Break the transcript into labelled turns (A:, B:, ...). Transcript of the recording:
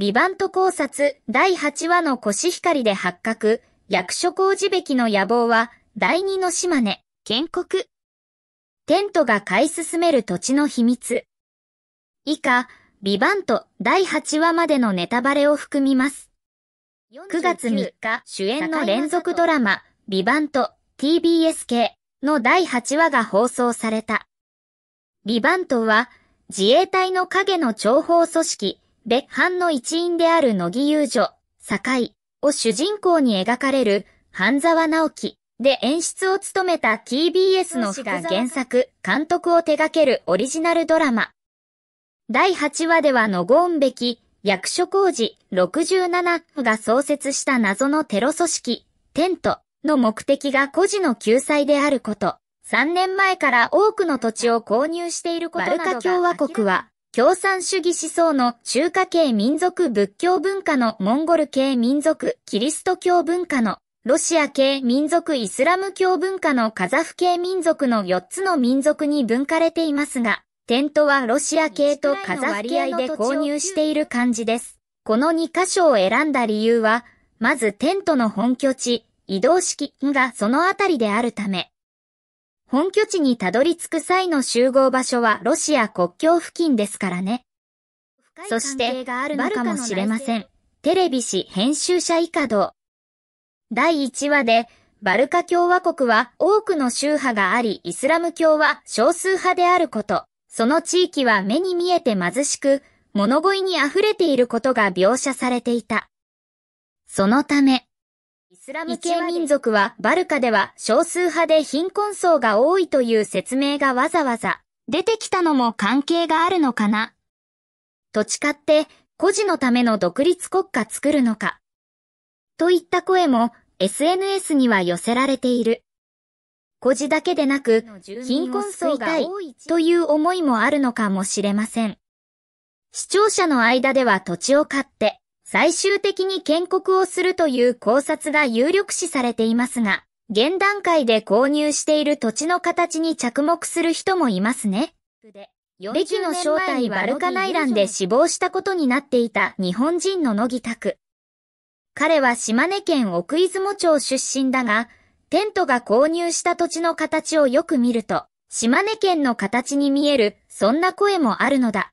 A: ビバント考察第8話のコシヒカリで発覚、役所工事べきの野望は、第2の島根、建国。テントが買い進める土地の秘密。以下、ビバント第8話までのネタバレを含みます。9月3日、主演の連続ドラマ、ビバント TBS 系の第8話が放送された。ビバントは、自衛隊の影の諜報組織、別班の一員である乃木遊女、堺を主人公に描かれる半沢直樹で演出を務めた TBS のが原作、監督を手掛けるオリジナルドラマ。第8話ではのごんべき役所工事67が創設した謎のテロ組織、テントの目的が孤児の救済であること。3年前から多くの土地を購入していることなどがバルカ共和国は共産主義思想の中華系民族仏教文化のモンゴル系民族キリスト教文化のロシア系民族イスラム教文化のカザフ系民族の4つの民族に分かれていますが、テントはロシア系とカザフ系で購入している感じです。この2箇所を選んだ理由は、まずテントの本拠地、移動式がそのあたりであるため、本拠地にたどり着く際の集合場所はロシア国境付近ですからね。そして、バルかもしれません。テレビ誌編集者以下同。第1話で、バルカ共和国は多くの宗派があり、イスラム教は少数派であること。その地域は目に見えて貧しく、物乞いに溢れていることが描写されていた。そのため、イスラム系民族はバルカでは少数派で貧困層が多いという説明がわざわざ出てきたのも関係があるのかな土地買って孤児のための独立国家作るのかといった声も SNS には寄せられている。孤児だけでなく貧困層が多いという思いもあるのかもしれません。視聴者の間では土地を買って最終的に建国をするという考察が有力視されていますが、現段階で購入している土地の形に着目する人もいますね。ベキの正体はルカ内乱で死亡したことになっていた日本人の野木拓。彼は島根県奥出雲町出身だが、テントが購入した土地の形をよく見ると、島根県の形に見える、そんな声もあるのだ。